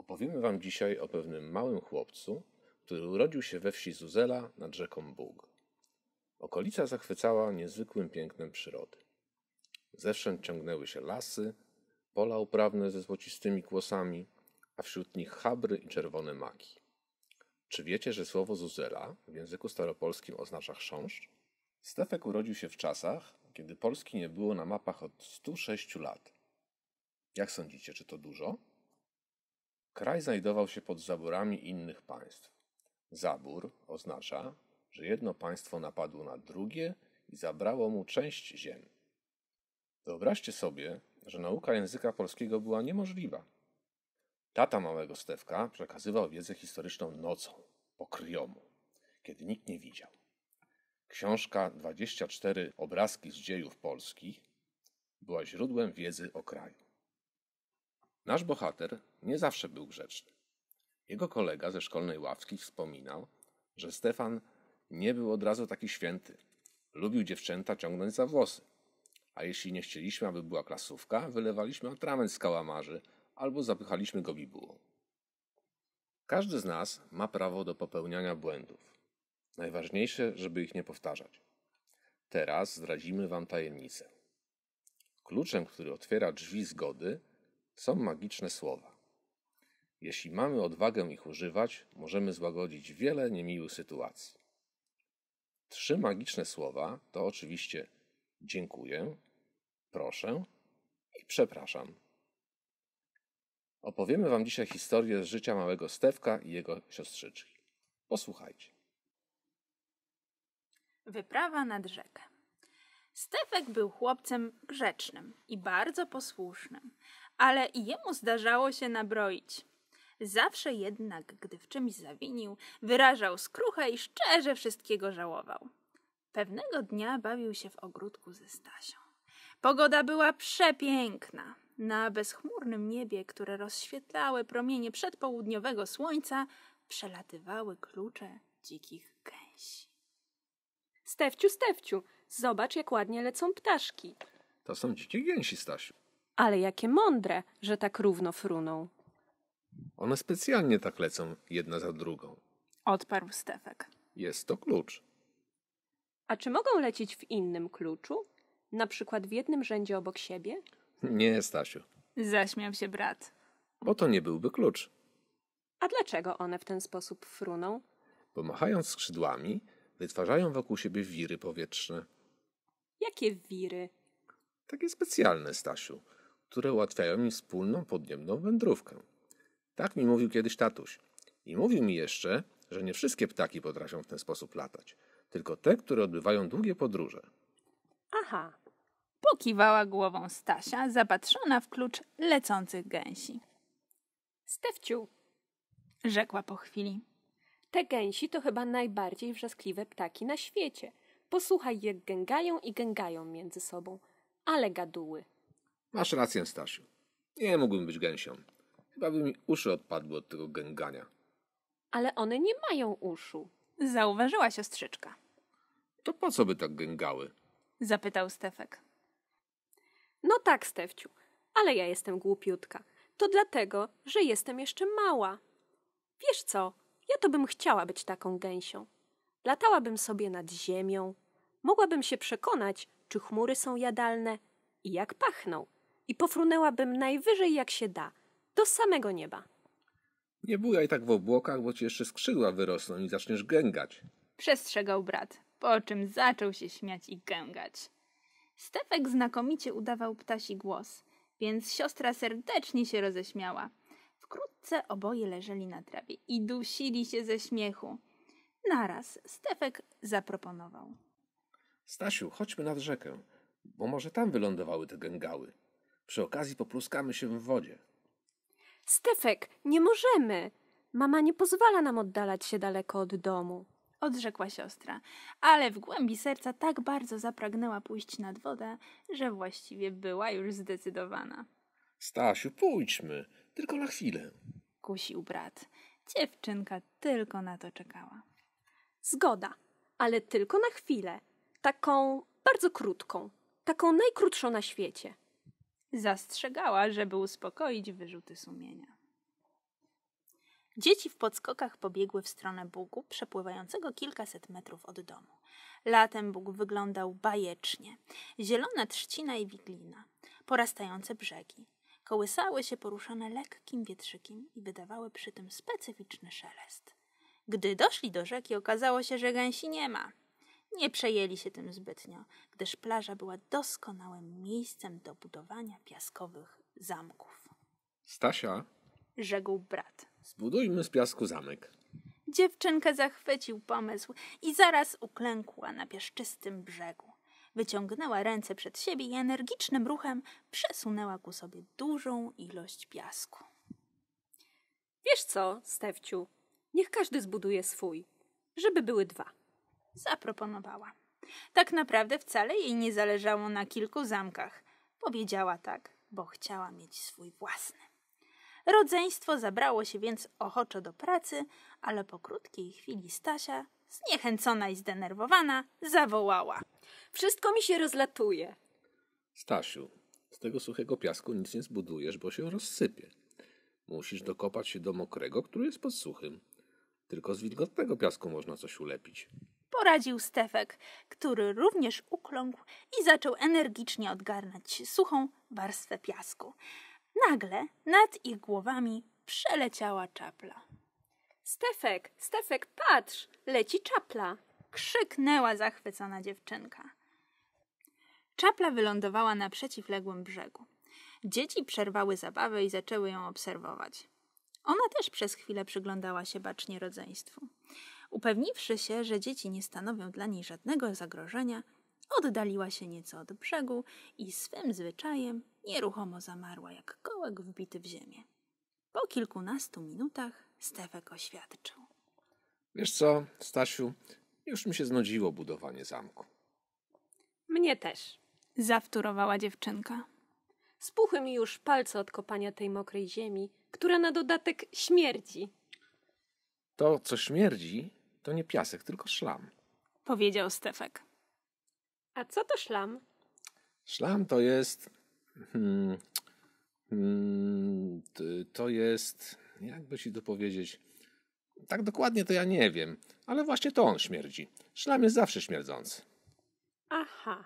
Opowiemy Wam dzisiaj o pewnym małym chłopcu, który urodził się we wsi Zuzela nad rzeką Bóg. Okolica zachwycała niezwykłym pięknem przyrody. Zewsząd ciągnęły się lasy, pola uprawne ze złocistymi kłosami, a wśród nich chabry i czerwone maki. Czy wiecie, że słowo Zuzela w języku staropolskim oznacza chrząszcz? Stefek urodził się w czasach, kiedy Polski nie było na mapach od 106 lat. Jak sądzicie, czy to dużo? Kraj znajdował się pod zaborami innych państw. Zabór oznacza, że jedno państwo napadło na drugie i zabrało mu część ziem. Wyobraźcie sobie, że nauka języka polskiego była niemożliwa. Tata małego Stewka przekazywał wiedzę historyczną nocą, po kryjomu, kiedy nikt nie widział. Książka 24 Obrazki z dziejów polskich była źródłem wiedzy o kraju. Nasz bohater nie zawsze był grzeczny. Jego kolega ze szkolnej ławki wspominał, że Stefan nie był od razu taki święty. Lubił dziewczęta ciągnąć za włosy. A jeśli nie chcieliśmy, aby była klasówka, wylewaliśmy atrament z kałamarzy albo zapychaliśmy go bibułą. Każdy z nas ma prawo do popełniania błędów. Najważniejsze, żeby ich nie powtarzać. Teraz zdradzimy Wam tajemnicę. Kluczem, który otwiera drzwi zgody, są magiczne słowa. Jeśli mamy odwagę ich używać, możemy złagodzić wiele niemiłych sytuacji. Trzy magiczne słowa to oczywiście dziękuję, proszę i przepraszam. Opowiemy Wam dzisiaj historię z życia małego Stewka i jego siostrzyczki. Posłuchajcie. Wyprawa nad rzekę. Stefek był chłopcem grzecznym i bardzo posłusznym, ale i jemu zdarzało się nabroić. Zawsze jednak, gdy w czymś zawinił, wyrażał skruchę i szczerze wszystkiego żałował. Pewnego dnia bawił się w ogródku ze Stasią. Pogoda była przepiękna. Na bezchmurnym niebie, które rozświetlały promienie przedpołudniowego słońca, przelatywały klucze dzikich gęsi. Stefciu, Stefciu, zobacz jak ładnie lecą ptaszki. To są dzikie gęsi, Stasiu. Ale jakie mądre, że tak równo fruną. One specjalnie tak lecą jedna za drugą. Odparł Stefek. Jest to klucz. A czy mogą lecieć w innym kluczu? Na przykład w jednym rzędzie obok siebie? Nie, Stasiu, Zaśmiał się brat. bo to nie byłby klucz. A dlaczego one w ten sposób fruną? Bo machając skrzydłami, wytwarzają wokół siebie wiry powietrzne. Jakie wiry? Takie specjalne, Stasiu, które ułatwiają mi wspólną podniebną wędrówkę. Tak mi mówił kiedyś tatuś. I mówił mi jeszcze, że nie wszystkie ptaki potrafią w ten sposób latać, tylko te, które odbywają długie podróże. Aha, pokiwała głową Stasia, zapatrzona w klucz lecących gęsi. Stefciu, rzekła po chwili. Te gęsi to chyba najbardziej wrzaskliwe ptaki na świecie. Posłuchaj, jak gęgają i gęgają między sobą. Ale gaduły. Masz rację, Stasiu. Nie mógłbym być gęsią. Chyba by mi uszy odpadły od tego gęgania. Ale one nie mają uszu, zauważyła siostrzyczka. To po co by tak gęgały? Zapytał Stefek. No tak, Stefciu, ale ja jestem głupiutka. To dlatego, że jestem jeszcze mała. Wiesz co, ja to bym chciała być taką gęsią. Latałabym sobie nad ziemią. Mogłabym się przekonać, czy chmury są jadalne i jak pachną i pofrunęłabym najwyżej jak się da, do samego nieba. Nie bujaj tak w obłokach, bo ci jeszcze skrzydła wyrosną i zaczniesz gęgać. Przestrzegał brat, po czym zaczął się śmiać i gęgać. Stefek znakomicie udawał ptasi głos, więc siostra serdecznie się roześmiała. Wkrótce oboje leżeli na trawie i dusili się ze śmiechu. Naraz Stefek zaproponował. Stasiu, chodźmy nad rzekę, bo może tam wylądowały te gęgały. Przy okazji popluskamy się w wodzie. Stefek, nie możemy. Mama nie pozwala nam oddalać się daleko od domu. Odrzekła siostra, ale w głębi serca tak bardzo zapragnęła pójść nad wodę, że właściwie była już zdecydowana. Stasiu, pójdźmy, tylko na chwilę. Kusił brat. Dziewczynka tylko na to czekała. Zgoda, ale tylko na chwilę. Taką bardzo krótką, taką najkrótszą na świecie zastrzegała, żeby uspokoić wyrzuty sumienia. Dzieci w podskokach pobiegły w stronę Bugu, przepływającego kilkaset metrów od domu. Latem Bóg wyglądał bajecznie. Zielona trzcina i wiglina, porastające brzegi. Kołysały się poruszane lekkim wietrzykiem i wydawały przy tym specyficzny szelest. Gdy doszli do rzeki, okazało się, że gęsi nie ma. Nie przejęli się tym zbytnio, gdyż plaża była doskonałym miejscem do budowania piaskowych zamków. Stasia, rzekł brat, zbudujmy z piasku zamek. Dziewczynka zachwycił pomysł i zaraz uklękła na piaszczystym brzegu. Wyciągnęła ręce przed siebie i energicznym ruchem przesunęła ku sobie dużą ilość piasku. Wiesz co, Stewciu, niech każdy zbuduje swój, żeby były dwa zaproponowała. Tak naprawdę wcale jej nie zależało na kilku zamkach. Powiedziała tak, bo chciała mieć swój własny. Rodzeństwo zabrało się więc ochoczo do pracy, ale po krótkiej chwili Stasia, zniechęcona i zdenerwowana, zawołała: Wszystko mi się rozlatuje. Stasiu, z tego suchego piasku nic nie zbudujesz, bo się rozsypie. Musisz dokopać się do mokrego, który jest pod suchym. Tylko z wilgotnego piasku można coś ulepić poradził Stefek, który również ukląkł i zaczął energicznie odgarnać suchą warstwę piasku. Nagle nad ich głowami przeleciała czapla. Stefek, Stefek, patrz, leci czapla! krzyknęła zachwycona dziewczynka. Czapla wylądowała na przeciwległym brzegu. Dzieci przerwały zabawę i zaczęły ją obserwować. Ona też przez chwilę przyglądała się bacznie rodzeństwu. Upewniwszy się, że dzieci nie stanowią dla niej żadnego zagrożenia, oddaliła się nieco od brzegu i swym zwyczajem nieruchomo zamarła jak kołek wbity w ziemię. Po kilkunastu minutach Stefek oświadczył. Wiesz co, Stasiu, już mi się znudziło budowanie zamku. Mnie też, zawtórowała dziewczynka. Spuchły mi już palce od kopania tej mokrej ziemi, która na dodatek śmierdzi. To, co śmierdzi, to nie piasek, tylko szlam. Powiedział Stefek. A co to szlam? Szlam to jest. Hmm, hmm, to jest. Jakby ci to powiedzieć. Tak dokładnie to ja nie wiem, ale właśnie to on śmierdzi. Szlam jest zawsze śmierdzący. Aha.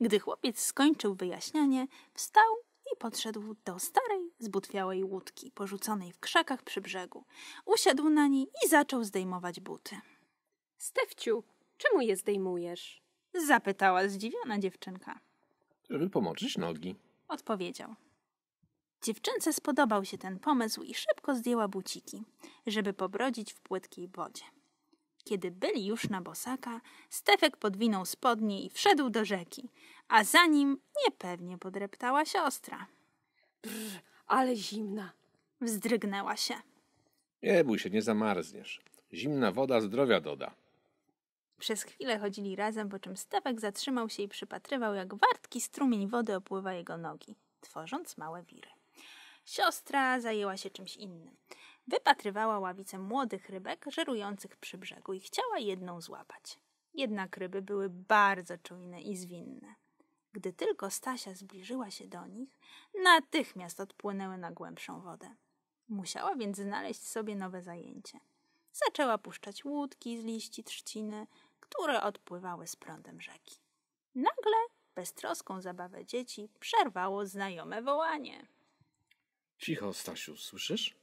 Gdy chłopiec skończył wyjaśnianie, wstał i podszedł do starej, zbutwiałej łódki, porzuconej w krzakach przy brzegu. Usiadł na niej i zaczął zdejmować buty. Stefciu, czemu je zdejmujesz? Zapytała zdziwiona dziewczynka. Żeby pomoczyć nogi. Odpowiedział. Dziewczynce spodobał się ten pomysł i szybko zdjęła buciki, żeby pobrodzić w płytkiej wodzie. Kiedy byli już na bosaka, Stefek podwinął spodnie i wszedł do rzeki, a za nim niepewnie podreptała siostra. Brr, ale zimna. Wzdrygnęła się. Nie bój się, nie zamarzniesz. Zimna woda zdrowia doda. Przez chwilę chodzili razem, po czym Stefek zatrzymał się i przypatrywał, jak wartki strumień wody opływa jego nogi, tworząc małe wiry. Siostra zajęła się czymś innym. Wypatrywała ławicę młodych rybek żerujących przy brzegu i chciała jedną złapać. Jednak ryby były bardzo czujne i zwinne. Gdy tylko Stasia zbliżyła się do nich, natychmiast odpłynęły na głębszą wodę. Musiała więc znaleźć sobie nowe zajęcie. Zaczęła puszczać łódki z liści trzciny, które odpływały z prądem rzeki. Nagle beztroską zabawę dzieci przerwało znajome wołanie. Cicho, Stasiu, słyszysz?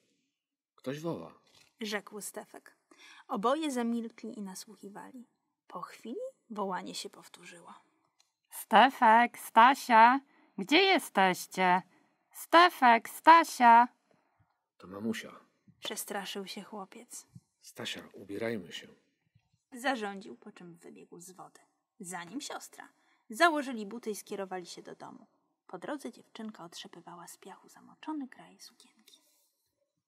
Ktoś woła. Rzekł Stefek. Oboje zamilkli i nasłuchiwali. Po chwili wołanie się powtórzyło. Stefek, Stasia, gdzie jesteście? Stefek, Stasia! To mamusia. Przestraszył się chłopiec. Stasia, ubierajmy się. Zarządził, po czym wybiegł z wody. Za nim siostra. Założyli buty i skierowali się do domu. Po drodze dziewczynka otrzepywała z piachu zamoczony kraj sukienki.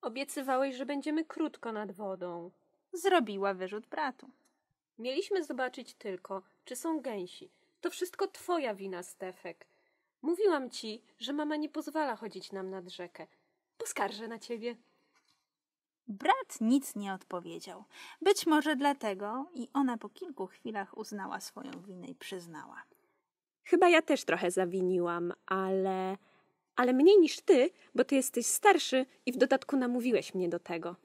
Obiecywałeś, że będziemy krótko nad wodą. Zrobiła wyrzut bratu. Mieliśmy zobaczyć tylko, czy są gęsi. To wszystko twoja wina, Stefek. Mówiłam ci, że mama nie pozwala chodzić nam nad rzekę. Poskarżę na ciebie. Brat nic nie odpowiedział. Być może dlatego i ona po kilku chwilach uznała swoją winę i przyznała. Chyba ja też trochę zawiniłam, ale. ale mniej niż ty, bo ty jesteś starszy i w dodatku namówiłeś mnie do tego.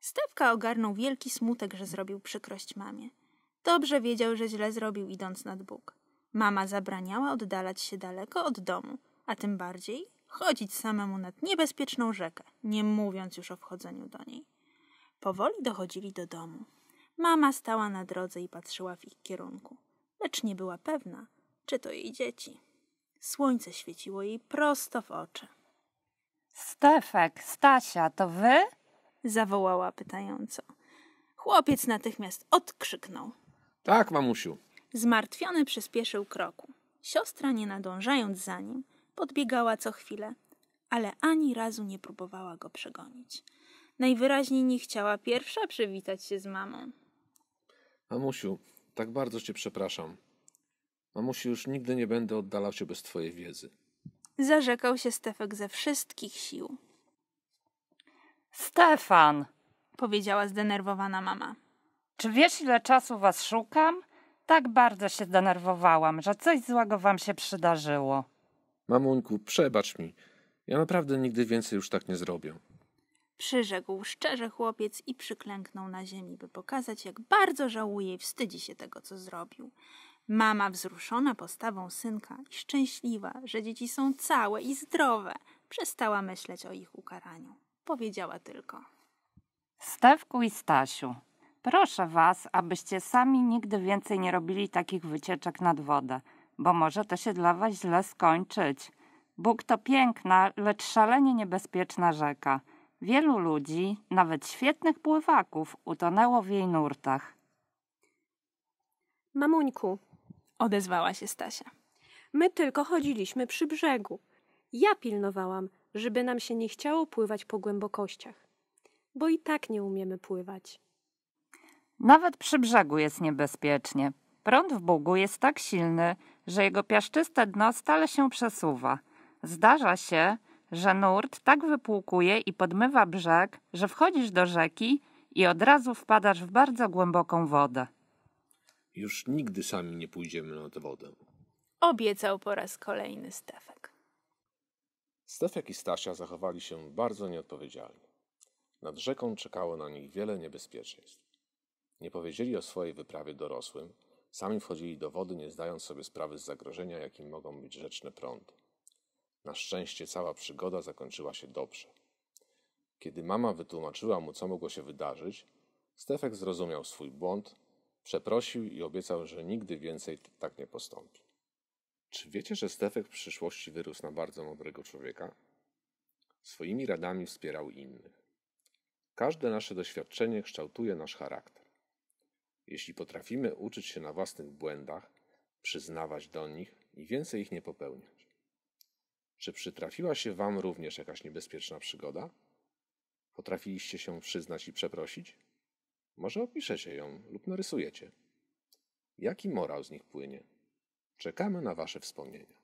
Stefka ogarnął wielki smutek, że zrobił przykrość mamie. Dobrze wiedział, że źle zrobił idąc nad Bóg. Mama zabraniała oddalać się daleko od domu, a tym bardziej chodzić samemu nad niebezpieczną rzekę, nie mówiąc już o wchodzeniu do niej. Powoli dochodzili do domu. Mama stała na drodze i patrzyła w ich kierunku, lecz nie była pewna, czy to jej dzieci. Słońce świeciło jej prosto w oczy. Stefek, Stasia, to wy? zawołała pytająco. Chłopiec natychmiast odkrzyknął. Tak, mamusiu. Zmartwiony przyspieszył kroku. Siostra, nie nadążając za nim, podbiegała co chwilę, ale ani razu nie próbowała go przegonić. Najwyraźniej nie chciała pierwsza przywitać się z mamą. Mamusiu, tak bardzo cię przepraszam. Mamusiu, już nigdy nie będę oddalał się bez twojej wiedzy. Zarzekał się Stefek ze wszystkich sił. Stefan! powiedziała zdenerwowana mama. Czy wiesz, ile czasu was szukam? Tak bardzo się zdenerwowałam, że coś złego wam się przydarzyło. Mamunku, przebacz mi. Ja naprawdę nigdy więcej już tak nie zrobię. Przyrzekł szczerze chłopiec i przyklęknął na ziemi, by pokazać, jak bardzo żałuje i wstydzi się tego, co zrobił. Mama, wzruszona postawą synka i szczęśliwa, że dzieci są całe i zdrowe, przestała myśleć o ich ukaraniu. Powiedziała tylko: Stawku i Stasiu, Proszę Was, abyście sami nigdy więcej nie robili takich wycieczek nad wodę, bo może to się dla Was źle skończyć. Bóg to piękna, lecz szalenie niebezpieczna rzeka. Wielu ludzi, nawet świetnych pływaków, utonęło w jej nurtach. Mamuńku, odezwała się Stasia. My tylko chodziliśmy przy brzegu. Ja pilnowałam, żeby nam się nie chciało pływać po głębokościach, bo i tak nie umiemy pływać. Nawet przy brzegu jest niebezpiecznie. Prąd w Bugu jest tak silny, że jego piaszczyste dno stale się przesuwa. Zdarza się, że nurt tak wypłukuje i podmywa brzeg, że wchodzisz do rzeki i od razu wpadasz w bardzo głęboką wodę. Już nigdy sami nie pójdziemy na tę wodę. Obiecał po raz kolejny Stefek. Stefek i Stasia zachowali się bardzo nieodpowiedzialnie. Nad rzeką czekało na nich wiele niebezpieczeństw. Nie powiedzieli o swojej wyprawie dorosłym, sami wchodzili do wody, nie zdając sobie sprawy z zagrożenia, jakim mogą być rzeczne prądy. Na szczęście cała przygoda zakończyła się dobrze. Kiedy mama wytłumaczyła mu, co mogło się wydarzyć, Stefek zrozumiał swój błąd, przeprosił i obiecał, że nigdy więcej tak nie postąpi. Czy wiecie, że Stefek w przyszłości wyrósł na bardzo mądrego człowieka? Swoimi radami wspierał innych. Każde nasze doświadczenie kształtuje nasz charakter. Jeśli potrafimy uczyć się na własnych błędach, przyznawać do nich i więcej ich nie popełniać. Czy przytrafiła się Wam również jakaś niebezpieczna przygoda? Potrafiliście się przyznać i przeprosić? Może opiszecie ją lub narysujecie. Jaki morał z nich płynie? Czekamy na Wasze wspomnienia.